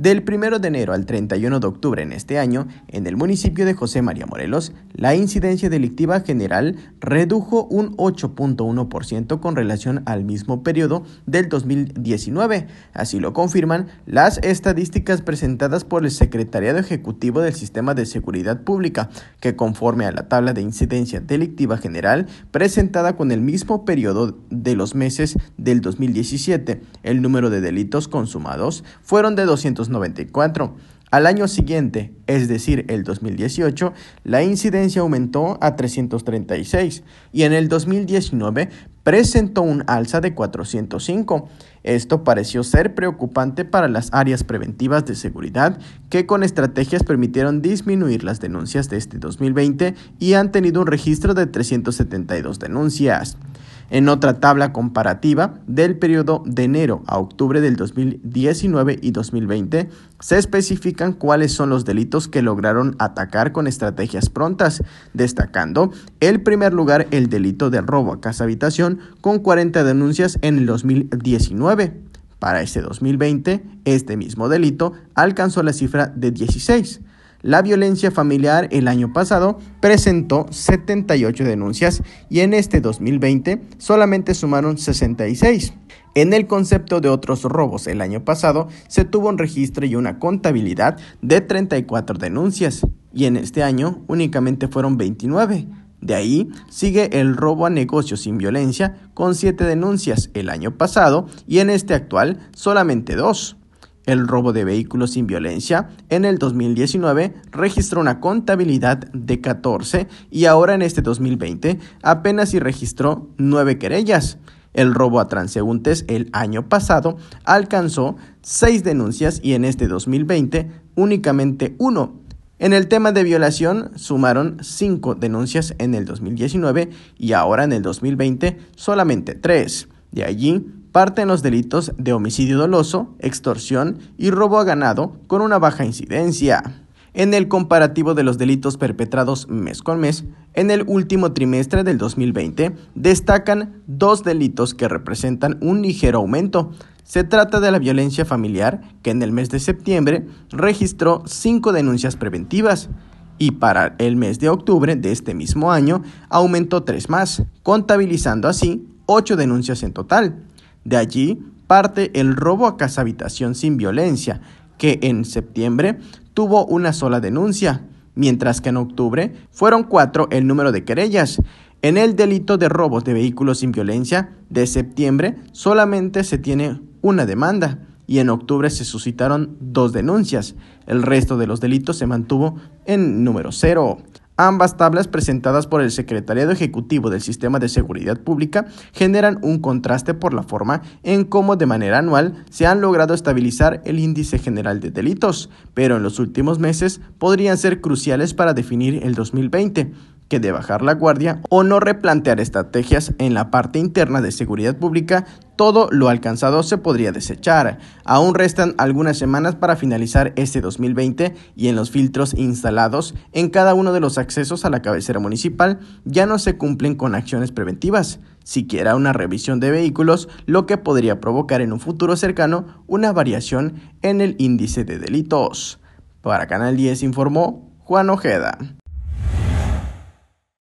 Del 1 de enero al 31 de octubre en este año, en el municipio de José María Morelos, la incidencia delictiva general redujo un 8.1% con relación al mismo periodo del 2019. Así lo confirman las estadísticas presentadas por el Secretariado Ejecutivo del Sistema de Seguridad Pública, que conforme a la tabla de incidencia delictiva general presentada con el mismo periodo de los meses del 2017, el número de delitos consumados fueron de 200 al año siguiente, es decir, el 2018, la incidencia aumentó a 336 y en el 2019 presentó un alza de 405. Esto pareció ser preocupante para las áreas preventivas de seguridad que con estrategias permitieron disminuir las denuncias de este 2020 y han tenido un registro de 372 denuncias en otra tabla comparativa del periodo de enero a octubre del 2019 y 2020, se especifican cuáles son los delitos que lograron atacar con estrategias prontas, destacando el primer lugar el delito de robo a casa habitación con 40 denuncias en el 2019. Para este 2020, este mismo delito alcanzó la cifra de 16 la violencia familiar el año pasado presentó 78 denuncias y en este 2020 solamente sumaron 66. En el concepto de otros robos el año pasado se tuvo un registro y una contabilidad de 34 denuncias y en este año únicamente fueron 29. De ahí sigue el robo a negocios sin violencia con 7 denuncias el año pasado y en este actual solamente 2. El robo de vehículos sin violencia en el 2019 registró una contabilidad de 14 y ahora en este 2020 apenas y registró 9 querellas. El robo a transeúntes el año pasado alcanzó 6 denuncias y en este 2020 únicamente 1. En el tema de violación sumaron 5 denuncias en el 2019 y ahora en el 2020 solamente 3. De allí parte en los delitos de homicidio doloso, extorsión y robo a ganado con una baja incidencia. En el comparativo de los delitos perpetrados mes con mes, en el último trimestre del 2020 destacan dos delitos que representan un ligero aumento. Se trata de la violencia familiar, que en el mes de septiembre registró cinco denuncias preventivas, y para el mes de octubre de este mismo año aumentó tres más, contabilizando así ocho denuncias en total. De allí parte el robo a casa habitación sin violencia, que en septiembre tuvo una sola denuncia, mientras que en octubre fueron cuatro el número de querellas. En el delito de robos de vehículos sin violencia de septiembre solamente se tiene una demanda y en octubre se suscitaron dos denuncias. El resto de los delitos se mantuvo en número cero. Ambas tablas presentadas por el Secretariado Ejecutivo del Sistema de Seguridad Pública generan un contraste por la forma en cómo de manera anual se han logrado estabilizar el índice general de delitos, pero en los últimos meses podrían ser cruciales para definir el 2020 que de bajar la guardia o no replantear estrategias en la parte interna de seguridad pública todo lo alcanzado se podría desechar. Aún restan algunas semanas para finalizar este 2020 y en los filtros instalados en cada uno de los accesos a la cabecera municipal ya no se cumplen con acciones preventivas, siquiera una revisión de vehículos, lo que podría provocar en un futuro cercano una variación en el índice de delitos. Para Canal 10 informó Juan Ojeda.